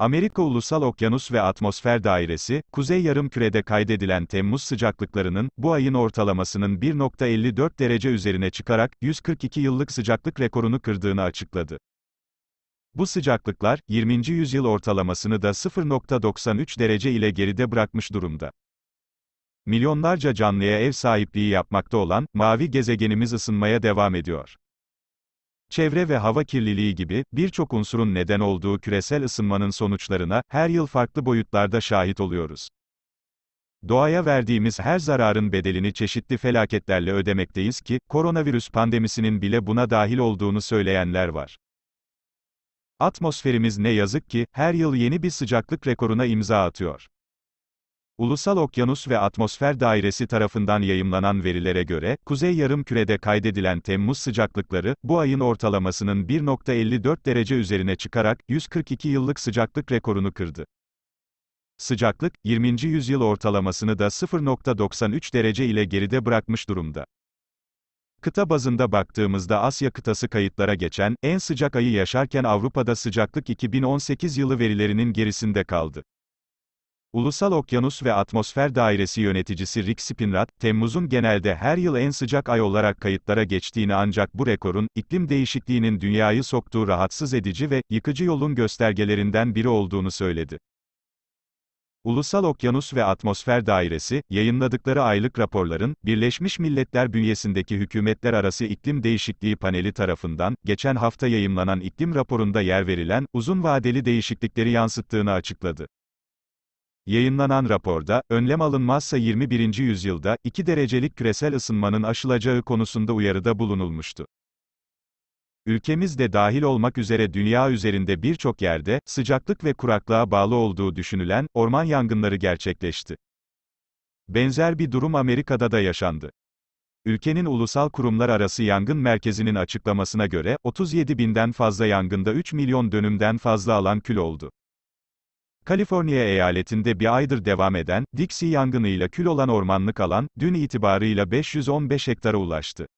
Amerika Ulusal Okyanus ve Atmosfer Dairesi, Kuzey Yarımküre'de kaydedilen Temmuz sıcaklıklarının, bu ayın ortalamasının 1.54 derece üzerine çıkarak, 142 yıllık sıcaklık rekorunu kırdığını açıkladı. Bu sıcaklıklar, 20. yüzyıl ortalamasını da 0.93 derece ile geride bırakmış durumda. Milyonlarca canlıya ev sahipliği yapmakta olan, mavi gezegenimiz ısınmaya devam ediyor çevre ve hava kirliliği gibi, birçok unsurun neden olduğu küresel ısınmanın sonuçlarına, her yıl farklı boyutlarda şahit oluyoruz. Doğaya verdiğimiz her zararın bedelini çeşitli felaketlerle ödemekteyiz ki, koronavirüs pandemisinin bile buna dahil olduğunu söyleyenler var. Atmosferimiz ne yazık ki, her yıl yeni bir sıcaklık rekoruna imza atıyor. Ulusal Okyanus ve Atmosfer Dairesi tarafından yayımlanan verilere göre, Kuzey Yarımküre'de kaydedilen Temmuz sıcaklıkları, bu ayın ortalamasının 1.54 derece üzerine çıkarak, 142 yıllık sıcaklık rekorunu kırdı. Sıcaklık, 20. yüzyıl ortalamasını da 0.93 derece ile geride bırakmış durumda. Kıta bazında baktığımızda Asya kıtası kayıtlara geçen, en sıcak ayı yaşarken Avrupa'da sıcaklık 2018 yılı verilerinin gerisinde kaldı. Ulusal Okyanus ve Atmosfer Dairesi yöneticisi Rick Spinrad, Temmuz'un genelde her yıl en sıcak ay olarak kayıtlara geçtiğini ancak bu rekorun, iklim değişikliğinin dünyayı soktuğu rahatsız edici ve yıkıcı yolun göstergelerinden biri olduğunu söyledi. Ulusal Okyanus ve Atmosfer Dairesi, yayınladıkları aylık raporların, Birleşmiş Milletler bünyesindeki Hükümetler Arası iklim Değişikliği Paneli tarafından, geçen hafta yayımlanan iklim raporunda yer verilen, uzun vadeli değişiklikleri yansıttığını açıkladı. Yayınlanan raporda, önlem alınmazsa 21. yüzyılda, 2 derecelik küresel ısınmanın aşılacağı konusunda uyarıda bulunulmuştu. Ülkemiz de dahil olmak üzere dünya üzerinde birçok yerde, sıcaklık ve kuraklığa bağlı olduğu düşünülen, orman yangınları gerçekleşti. Benzer bir durum Amerika'da da yaşandı. Ülkenin Ulusal Kurumlar Arası Yangın Merkezi'nin açıklamasına göre, 37 binden fazla yangında 3 milyon dönümden fazla alan kül oldu. Kaliforniya eyaletinde bir aydır devam eden, Dixie yangınıyla kül olan ormanlık alan, dün itibarıyla 515 hektara ulaştı.